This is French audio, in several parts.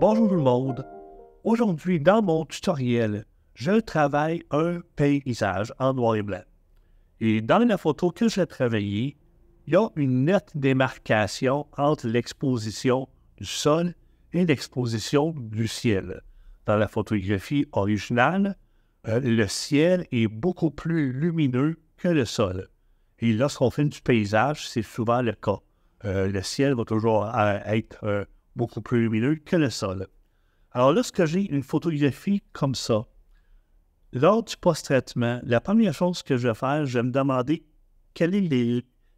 Bonjour tout le monde. Aujourd'hui, dans mon tutoriel, je travaille un paysage en noir et blanc. Et dans la photo que j'ai travaillée, il y a une nette démarcation entre l'exposition du sol et l'exposition du ciel. Dans la photographie originale, euh, le ciel est beaucoup plus lumineux que le sol. Et lorsqu'on fait du paysage, c'est souvent le cas. Euh, le ciel va toujours euh, être beaucoup plus lumineux que le sol. Alors lorsque j'ai une photographie comme ça, lors du post-traitement, la première chose que je vais faire, je vais me demander quel est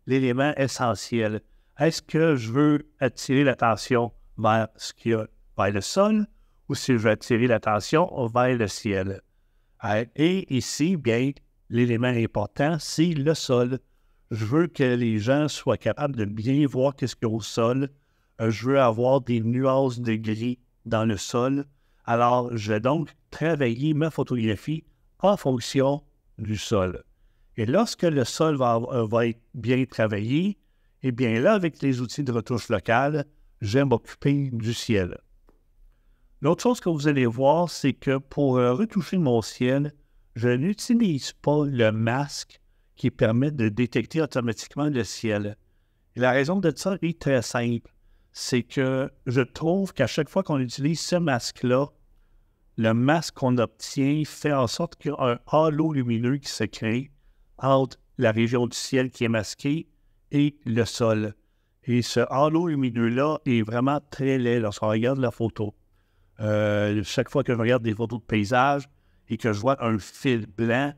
l'élément essentiel. Est-ce que je veux attirer l'attention vers ce qu'il y a, vers le sol, ou si je veux attirer l'attention vers le ciel? Euh, et ici, bien, l'élément important, c'est le sol. Je veux que les gens soient capables de bien voir qu'est-ce qu'il y a au sol, euh, je veux avoir des nuances de gris dans le sol. Alors, je vais donc travailler ma photographie en fonction du sol. Et lorsque le sol va, euh, être bien travaillé, eh bien là, avec les outils de retouche locale, j'aime m'occuper du ciel. L'autre chose que vous allez voir, c'est que pour euh, retoucher mon ciel, je n'utilise pas le masque qui permet de détecter automatiquement le ciel. Et la raison de ça est très simple c'est que je trouve qu'à chaque fois qu'on utilise ce masque-là, le masque qu'on obtient fait en sorte qu'il y a un halo lumineux qui se crée entre la région du ciel qui est masquée et le sol. Et ce halo lumineux-là est vraiment très laid lorsqu'on regarde la photo. Euh, chaque fois que je regarde des photos de paysage et que je vois un fil blanc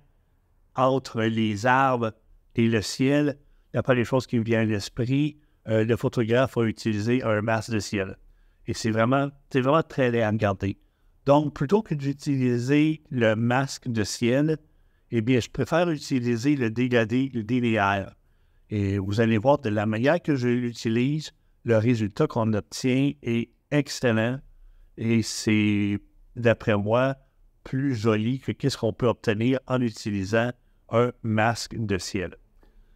entre les arbres et le ciel, pas les choses qui me viennent à l'esprit, euh, le photographe a utilisé un masque de ciel. Et c'est vraiment, c'est vraiment très laid à regarder. Donc, plutôt que d'utiliser le masque de ciel, eh bien, je préfère utiliser le dégradé, le DDR. Et vous allez voir, de la manière que je l'utilise, le résultat qu'on obtient est excellent. Et c'est, d'après moi, plus joli que qu'est-ce qu'on peut obtenir en utilisant un masque de ciel.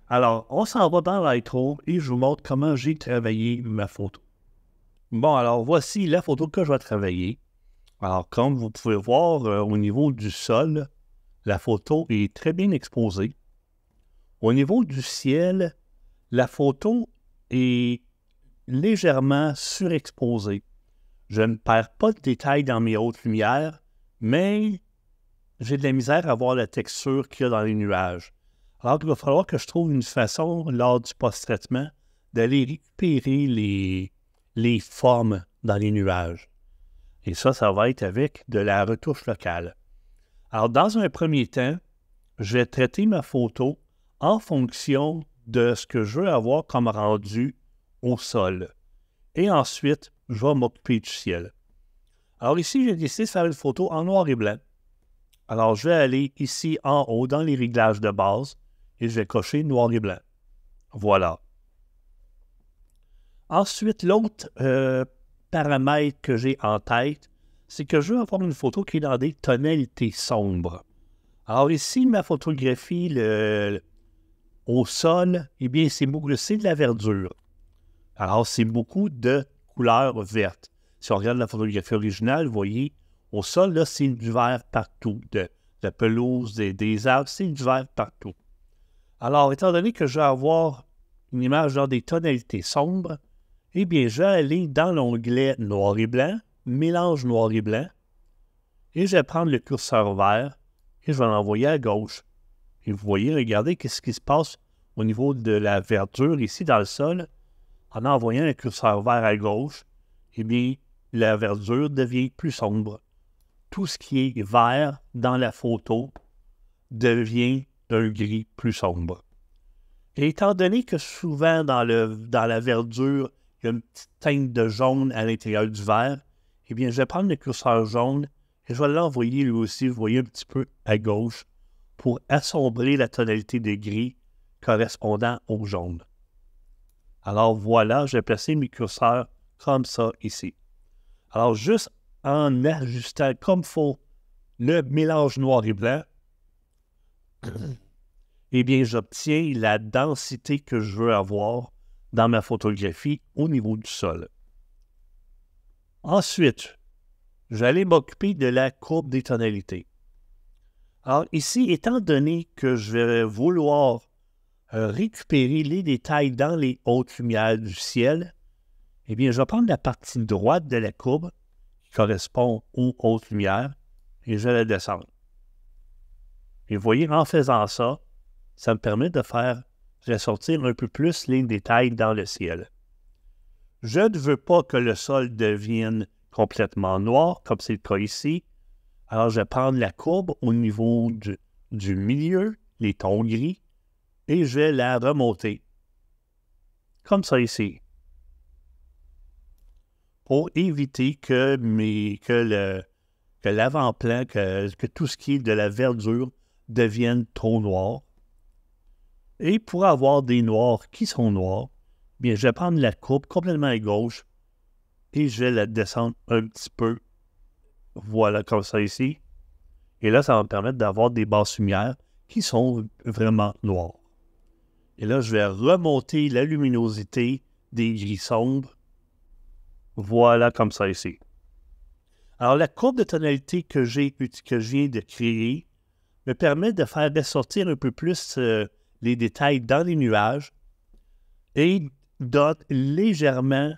Alors, on s'en va dans Lightroom et je vous montre comment j'ai travaillé ma photo. Bon, alors voici la photo que je vais travailler. Alors, comme vous pouvez voir euh, au niveau du sol, la photo est très bien exposée. Au niveau du ciel, la photo est légèrement surexposée. Je ne perds pas de détails dans mes hautes lumières, mais j'ai de la misère à voir la texture qu'il y a dans les nuages. Alors il va falloir que je trouve une façon, lors du post-traitement, d'aller récupérer les, les formes dans les nuages. Et ça, ça va être avec de la retouche locale. Alors, dans un premier temps, je vais traiter ma photo en fonction de ce que je veux avoir comme rendu au sol. Et ensuite, je vais m'occuper du ciel. Alors ici, j'ai décidé de faire une photo en noir et blanc. Alors, je vais aller ici en haut dans les réglages de base et vais cocher noir et blanc. Voilà. Ensuite, l'autre euh, paramètre que j'ai en tête, c'est que je veux avoir une photo qui est dans des tonalités sombres. Alors ici, ma photographie au sol, eh bien, c'est beaucoup de la verdure. Alors, c'est beaucoup de couleurs vertes. Si on regarde la photographie originale, vous voyez, au sol, là, c'est du vert partout. De la pelouse, des arbres, c'est du vert partout. Alors, étant donné que je vais avoir une image dans des tonalités sombres, eh bien, je vais aller dans l'onglet Noir et blanc, Mélange noir et blanc, et je vais prendre le curseur vert et je vais l'envoyer à gauche. Et vous voyez, regardez qu'est-ce qui se passe au niveau de la verdure ici dans le sol. En envoyant le curseur vert à gauche, eh bien, la verdure devient plus sombre. Tout ce qui est vert dans la photo devient d'un gris plus sombre. Et étant donné que souvent dans, le, dans la verdure, il y a une petite teinte de jaune à l'intérieur du verre, eh bien, je vais prendre le curseur jaune et je vais l'envoyer lui aussi, vous voyez, un petit peu à gauche pour assombrir la tonalité de gris correspondant au jaune. Alors voilà, j'ai placé mes curseurs comme ça ici. Alors juste en ajustant comme faut le mélange noir et blanc, eh bien, j'obtiens la densité que je veux avoir dans ma photographie au niveau du sol. Ensuite, j'allais m'occuper de la courbe des tonalités. Alors ici, étant donné que je vais vouloir euh, récupérer les détails dans les hautes lumières du ciel, eh bien, je vais prendre la partie droite de la courbe qui correspond aux hautes lumières et je vais la descendre. Et vous voyez, en faisant ça, ça me permet de faire ressortir un peu plus les détails dans le ciel. Je ne veux pas que le sol devienne complètement noir, comme c'est le cas ici. Alors, je vais prendre la courbe au niveau du, milieu, les tons gris, et je vais la remonter. Comme ça ici. Pour éviter que, l'avant-plan, que tout ce qui est de la verdure deviennent trop noirs. Et pour avoir des noirs qui sont noirs, bien, je vais prendre la courbe complètement à gauche et je vais la descendre un petit peu. Voilà, comme ça ici. Et là, ça va me permettre d'avoir des basses lumières qui sont vraiment noires. Et là, je vais remonter la luminosité des gris sombres. Voilà, comme ça ici. Alors, la courbe de tonalité que, que je viens de créer, me permet de faire ressortir un peu plus euh, les détails dans les nuages et donne légèrement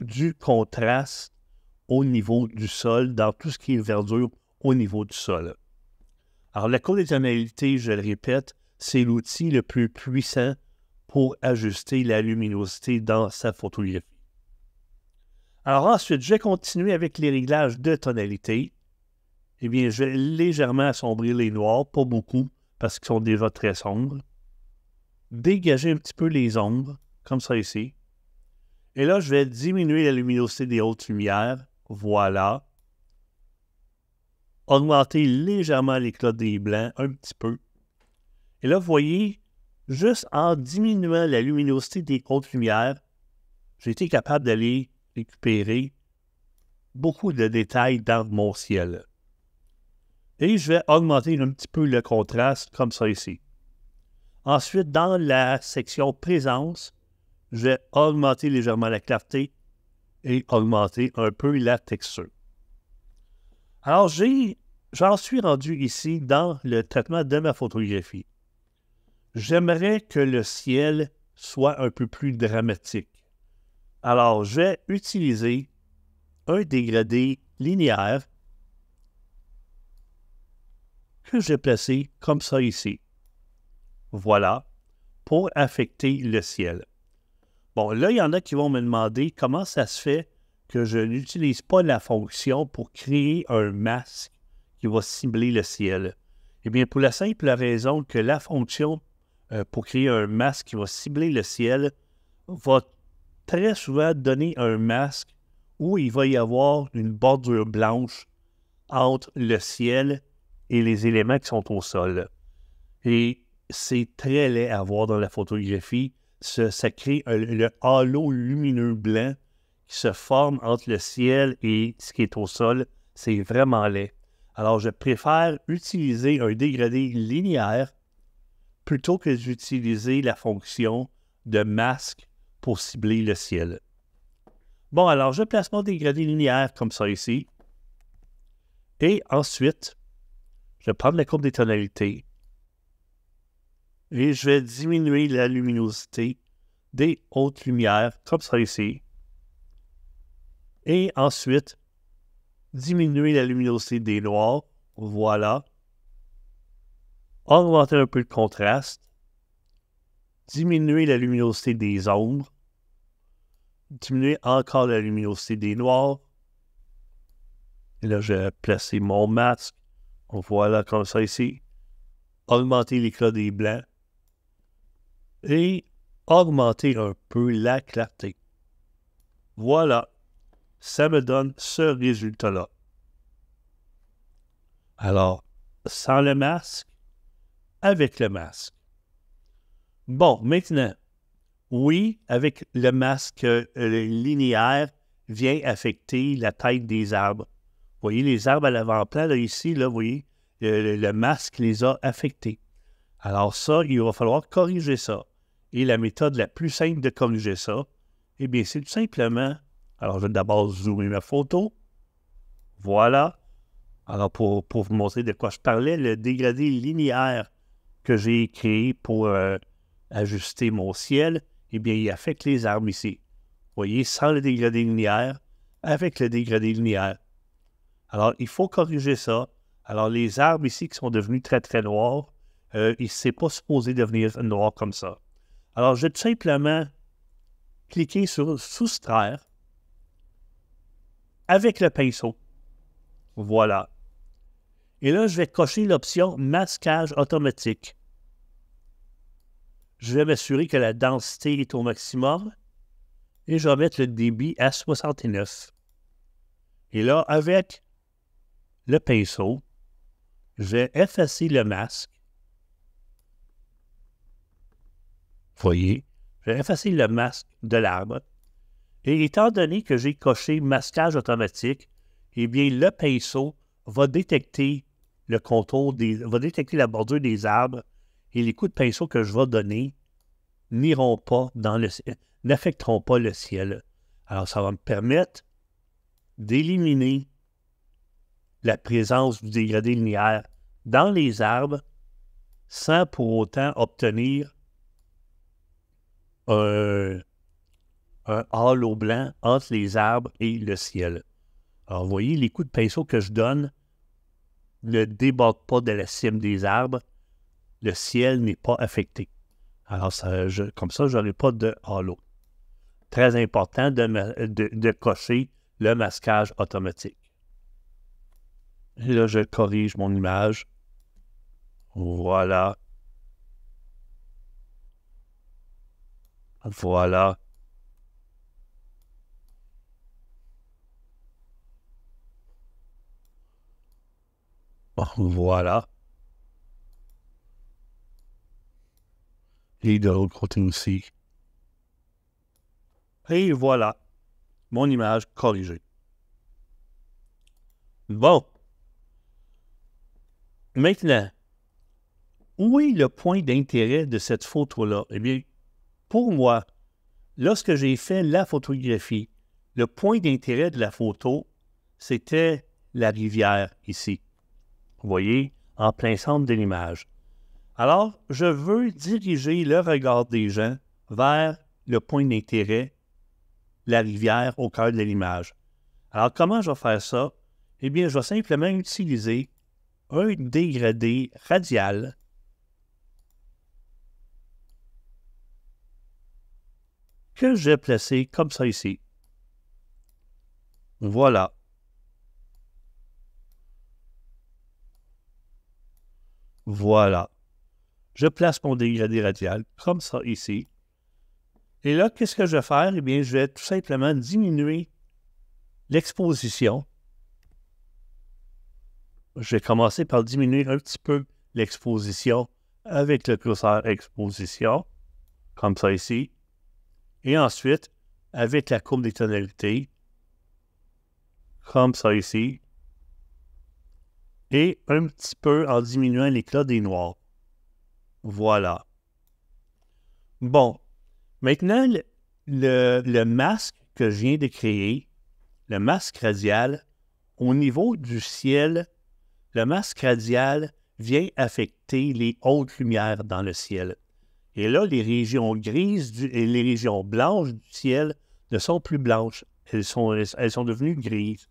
du contraste au niveau du sol, dans tout ce qui est verdure au niveau du sol. Alors, la des tonalités, je le répète, c'est l'outil le plus puissant pour ajuster la luminosité dans sa photographie. Alors ensuite, je vais continuer avec les réglages de tonalité eh bien, je vais légèrement assombrir les noirs, pas beaucoup, parce qu'ils sont déjà très sombres. Dégager un petit peu les ombres, comme ça ici. Et là, je vais diminuer la luminosité des hautes lumières. Voilà. Augmenter légèrement l'éclat des blancs, un petit peu. Et là, vous voyez, juste en diminuant la luminosité des hautes lumières, j'ai été capable d'aller récupérer beaucoup de détails dans mon ciel. Et je vais augmenter un petit peu le contraste comme ça ici. Ensuite, dans la section présence, je vais augmenter légèrement la clarté et augmenter un peu la texture. Alors, j'en suis rendu ici dans le traitement de ma photographie. J'aimerais que le ciel soit un peu plus dramatique. Alors, je vais utiliser un dégradé linéaire que j'ai placé comme ça ici. Voilà, pour affecter le ciel. Bon, là, il y en a qui vont me demander comment ça se fait que je n'utilise pas la fonction pour créer un masque qui va cibler le ciel. Eh bien, pour la simple raison que la fonction euh, pour créer un masque qui va cibler le ciel va très souvent donner un masque où il va y avoir une bordure blanche entre le ciel et les éléments qui sont au sol. Et c'est très laid à voir dans la photographie. Ça, crée le halo lumineux blanc qui se forme entre le ciel et ce qui est au sol. C'est vraiment laid. Alors, je préfère utiliser un dégradé linéaire plutôt que d'utiliser la fonction de masque pour cibler le ciel. Bon, alors je place mon dégradé linéaire comme ça ici. Et ensuite, je vais prendre la courbe des tonalités et je vais diminuer la luminosité des hautes lumières, comme ça ici. Et ensuite, diminuer la luminosité des noirs, voilà. Augmenter un peu le contraste. Diminuer la luminosité des ombres. Diminuer encore la luminosité des noirs. Et là, je vais placer mon masque. Voilà comme ça ici. Augmenter l'éclat des blancs. Et augmenter un peu la clarté. Voilà. Ça me donne ce résultat-là. Alors, sans le masque, avec le masque. Bon, maintenant, oui, avec le masque euh, linéaire vient affecter la taille des arbres. Vous voyez les arbres à l'avant-plan, là, ici, là, vous voyez, le, masque les a affectés. Alors ça, il va falloir corriger ça. Et la méthode la plus simple de corriger ça, eh bien, c'est tout simplement... Alors, je vais d'abord zoomer ma photo. Voilà. Alors, pour, vous montrer de quoi je parlais, le dégradé linéaire que j'ai créé pour euh, ajuster mon ciel, eh bien, il affecte les arbres ici. Vous voyez, sans le dégradé linéaire, avec le dégradé linéaire, alors, il faut corriger ça. Alors, les arbres ici qui sont devenus très, très noirs, euh, il s'est pas supposé devenir noir comme ça. Alors, je vais simplement cliquer sur soustraire avec le pinceau. Voilà. Et là, je vais cocher l'option masquage automatique. Je vais m'assurer que la densité est au maximum et je vais mettre le débit à 69. Et là, avec le pinceau, je vais effacer le masque. Voyez, je vais effacer le masque de l'arbre. Et étant donné que j'ai coché masquage automatique, eh bien, le pinceau va détecter le contour, des, va détecter la bordure des arbres et les coups de pinceau que je vais donner n'iront pas dans le n'affecteront pas le ciel. Alors, ça va me permettre d'éliminer la présence du dégradé linéaire dans les arbres sans pour autant obtenir un, halo blanc entre les arbres et le ciel. Alors, vous voyez, les coups de pinceau que je donne ne débordent pas de la cime des arbres. Le ciel n'est pas affecté. Alors, comme ça, je n'aurai pas de halo. Très important de cocher le masquage automatique. Et là, je corrige mon image. Voilà. Voilà. Voilà. Et de l'autre côté aussi. Et voilà. Mon image corrigée. Bon. Maintenant, où est le point d'intérêt de cette photo-là? Eh bien, pour moi, lorsque j'ai fait la photographie, le point d'intérêt de la photo, c'était la rivière ici. Vous voyez, en plein centre de l'image. Alors, je veux diriger le regard des gens vers le point d'intérêt, la rivière au cœur de l'image. Alors, comment je vais faire ça? Eh bien, je vais simplement utiliser un dégradé radial que je placé comme ça ici. Voilà. Voilà. Je place mon dégradé radial comme ça ici. Et là, qu'est-ce que je vais faire? Eh bien, je vais tout simplement diminuer l'exposition je vais commencer par diminuer un petit peu l'exposition avec le curseur exposition, comme ça ici. Et ensuite, avec la courbe des tonalités, comme ça ici. Et un petit peu en diminuant l'éclat des noirs. Voilà. Bon. Maintenant, le, le masque que je viens de créer, le masque radial, au niveau du ciel le masque radial vient affecter les hautes lumières dans le ciel. Et là, les régions grises et les régions blanches du ciel ne sont plus blanches. Elles sont, devenues grises.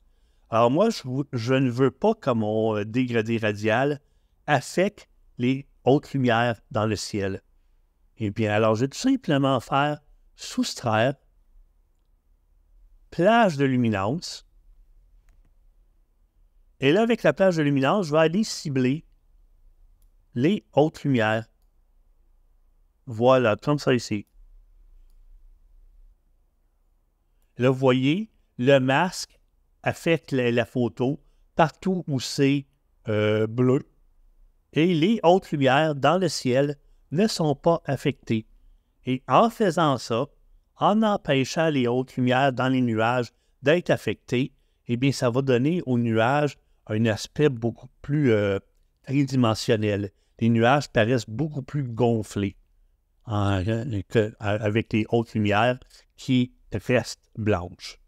Alors moi, je, ne veux pas que mon euh, dégradé radial affecte les hautes lumières dans le ciel. Et eh bien, alors je vais tout simplement faire soustraire plage de luminance et là, avec la plage de luminance, je vais aller cibler les hautes lumières. Voilà, comme ça ici. Là, vous voyez, le masque affecte la, photo partout où c'est euh, bleu. Et les hautes lumières dans le ciel ne sont pas affectées. Et en faisant ça, en empêchant les hautes lumières dans les nuages d'être affectées, eh bien, ça va donner aux nuages un aspect beaucoup plus euh, tridimensionnel. Les nuages paraissent beaucoup plus gonflés avec les hautes lumières qui restent blanches.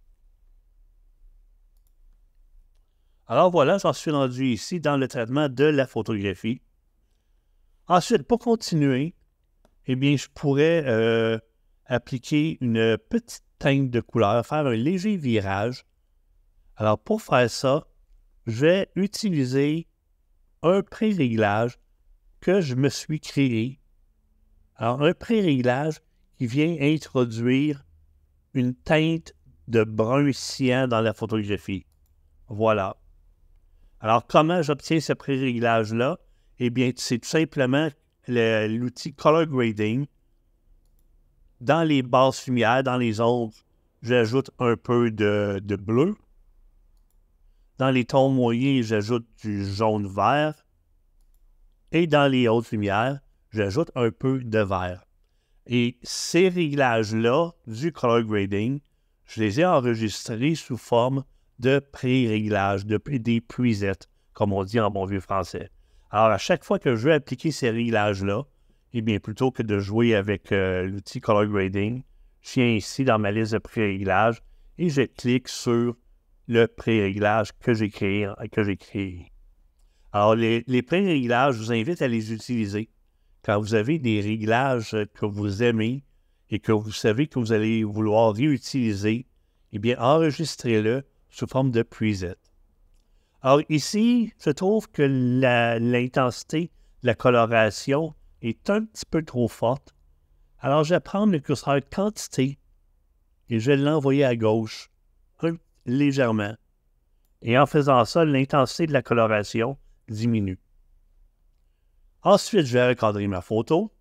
Alors voilà, j'en suis rendu ici dans le traitement de la photographie. Ensuite, pour continuer, eh bien, je pourrais euh, appliquer une petite teinte de couleur, faire un léger virage. Alors, pour faire ça, je vais utiliser un pré-réglage que je me suis créé. Alors, un pré-réglage qui vient introduire une teinte de brun cyan dans la photographie. Voilà. Alors, comment j'obtiens ce pré-réglage-là? Eh bien, c'est tout simplement l'outil Color Grading. Dans les bases lumières, dans les ombres, j'ajoute un peu de bleu. Dans les tons moyens, j'ajoute du jaune-vert. Et dans les hautes lumières, j'ajoute un peu de vert. Et ces réglages-là du color grading, je les ai enregistrés sous forme de pré-réglages, de, des presets, comme on dit en bon vieux français. Alors, à chaque fois que je veux appliquer ces réglages-là, eh bien, plutôt que de jouer avec euh, l'outil Color Grading, je viens ici dans ma liste de pré-réglages et je clique sur le pré-réglage que j'ai créé, Alors, les, les pré-réglages, je vous invite à les utiliser. Quand vous avez des réglages que vous aimez et que vous savez que vous allez vouloir réutiliser, eh bien, enregistrez-le sous forme de puisette. Alors, ici, je trouve que l'intensité la coloration est un petit peu trop forte. Alors, je vais prendre le curseur quantité et je vais l'envoyer à gauche légèrement. Et en faisant ça, l'intensité de la coloration diminue. Ensuite, je vais recadrer ma photo.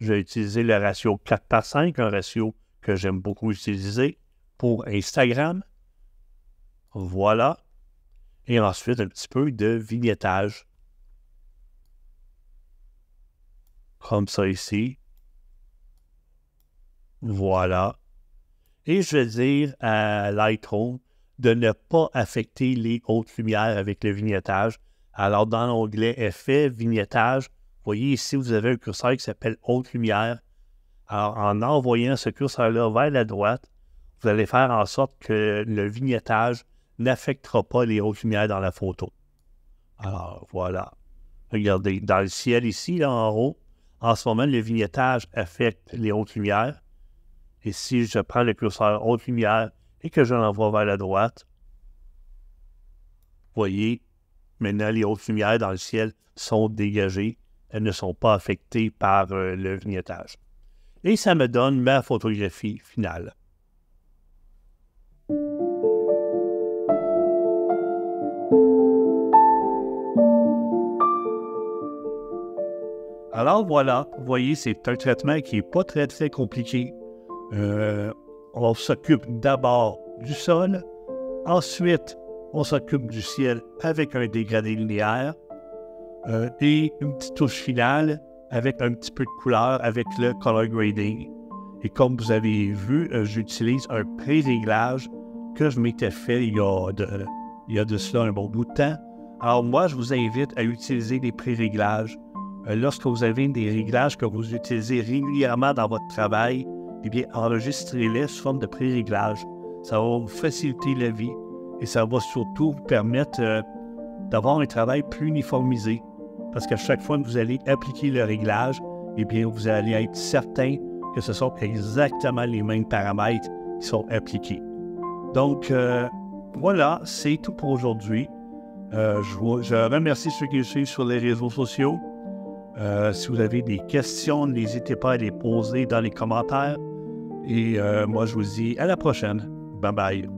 Je vais utiliser le ratio 4 par 5, un ratio que j'aime beaucoup utiliser pour Instagram. Voilà. Et ensuite, un petit peu de vignettage. Comme ça ici. Voilà. Et je vais dire à Lightroom de ne pas affecter les hautes lumières avec le vignettage. Alors, dans l'onglet Effets, vignettage, voyez ici, vous avez un curseur qui s'appelle haute lumière. Alors, en envoyant ce curseur-là vers la droite, vous allez faire en sorte que le vignettage n'affectera pas les hautes lumières dans la photo. Alors, voilà. Regardez, dans le ciel ici, là en haut, en ce moment, le vignettage affecte les hautes lumières. Et si je prends le curseur haute lumière et que je l'envoie vers la droite, voyez, maintenant les hautes lumières dans le ciel sont dégagées. Elles ne sont pas affectées par euh, le vignettage. Et ça me donne ma photographie finale. Alors voilà, vous voyez, c'est un traitement qui n'est pas très très compliqué. Euh, on s'occupe d'abord du sol, ensuite on s'occupe du ciel avec un dégradé linéaire euh, et une petite touche finale avec un petit peu de couleur avec le color grading. Et comme vous avez vu, euh, j'utilise un pré-réglage que je m'étais fait il y, a de, il y, a cela un bon bout de temps. Alors moi, je vous invite à utiliser des pré-réglages. lorsque vous avez des réglages que vous utilisez régulièrement dans votre travail, eh bien, enregistrez-les sous forme de pré-réglage. Ça va vous faciliter la vie et ça va surtout vous permettre euh, d'avoir un travail plus uniformisé. Parce qu'à chaque fois que vous allez appliquer le réglage, eh bien, vous allez être certain que ce sont exactement les mêmes paramètres qui sont appliqués. Donc, euh, voilà, c'est tout pour aujourd'hui. Euh, je, remercie ceux qui me suivent sur les réseaux sociaux. si vous avez des questions, n'hésitez pas à les poser dans les commentaires. Et euh, moi, je vous dis à la prochaine. Bye bye.